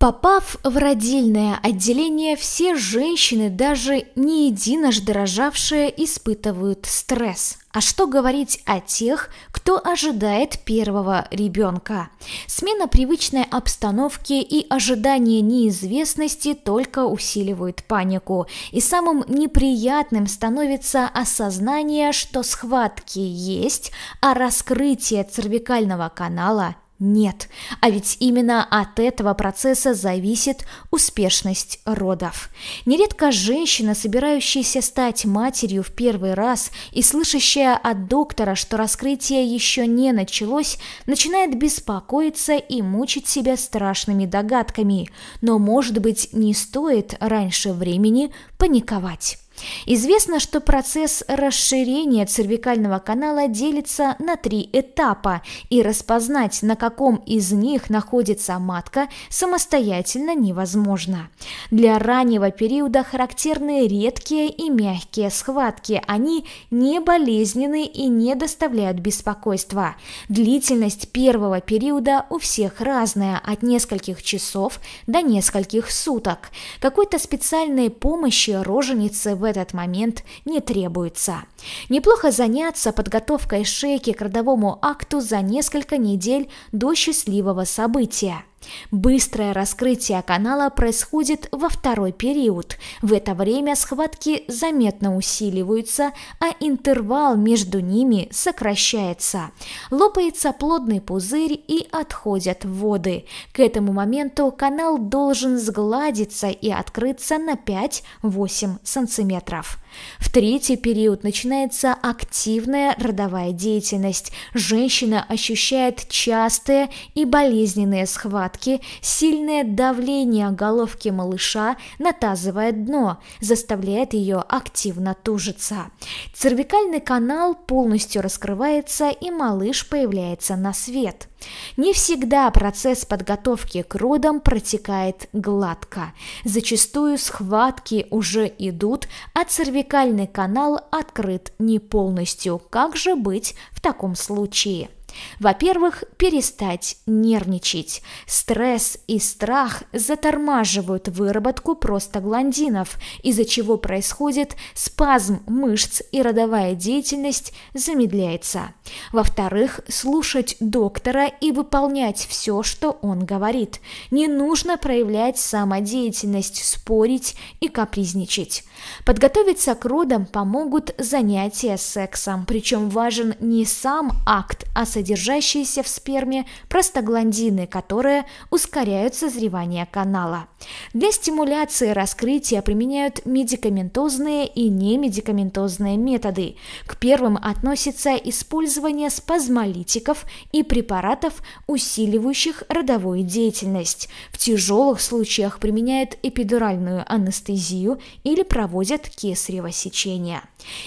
Попав в родильное отделение, все женщины, даже не единожды рожавшие, испытывают стресс. А что говорить о тех, кто ожидает первого ребенка? Смена привычной обстановки и ожидание неизвестности только усиливают панику. И самым неприятным становится осознание, что схватки есть, а раскрытие цервикального канала нет. А ведь именно от этого процесса зависит успешность родов. Нередко женщина, собирающаяся стать матерью в первый раз и слышащая от доктора, что раскрытие еще не началось, начинает беспокоиться и мучить себя страшными догадками. Но, может быть, не стоит раньше времени паниковать. Известно, что процесс расширения цервикального канала делится на три этапа, и распознать, на каком из них находится матка, самостоятельно невозможно. Для раннего периода характерны редкие и мягкие схватки, они не болезненны и не доставляют беспокойства. Длительность первого периода у всех разная, от нескольких часов до нескольких суток. Какой-то специальной помощи роженице в этот момент не требуется. Неплохо заняться подготовкой шейки к родовому акту за несколько недель до счастливого события. Быстрое раскрытие канала происходит во второй период. В это время схватки заметно усиливаются, а интервал между ними сокращается. Лопается плодный пузырь и отходят воды. К этому моменту канал должен сгладиться и открыться на 5-8 сантиметров. В третий период начинается активная родовая деятельность. Женщина ощущает частые и болезненные схватки схватки сильное давление головки малыша на тазовое дно, заставляет ее активно тужиться. Цервикальный канал полностью раскрывается и малыш появляется на свет. Не всегда процесс подготовки к родам протекает гладко. Зачастую схватки уже идут, а цервикальный канал открыт не полностью. Как же быть в таком случае? Во-первых, перестать нервничать. Стресс и страх затормаживают выработку простагландинов, из-за чего происходит спазм мышц и родовая деятельность замедляется. Во-вторых, слушать доктора и выполнять все, что он говорит. Не нужно проявлять самодеятельность, спорить и капризничать. Подготовиться к родам помогут занятия сексом, причем важен не сам акт, а содержание содержащиеся в сперме простагландины, которые ускоряют созревание канала. Для стимуляции раскрытия применяют медикаментозные и немедикаментозные методы. К первым относится использование спазмолитиков и препаратов, усиливающих родовую деятельность. В тяжелых случаях применяют эпидуральную анестезию или проводят кесарево сечение.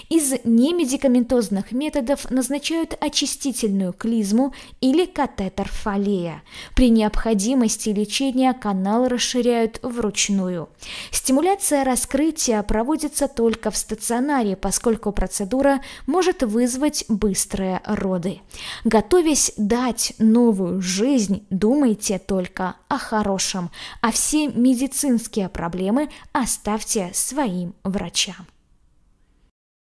Из немедикаментозных методов назначают очистительную клизму или катетер фолия. При необходимости лечения канал расширяют вручную. Стимуляция раскрытия проводится только в стационаре, поскольку процедура может вызвать быстрые роды. Готовясь дать новую жизнь, думайте только о хорошем, а все медицинские проблемы оставьте своим врачам.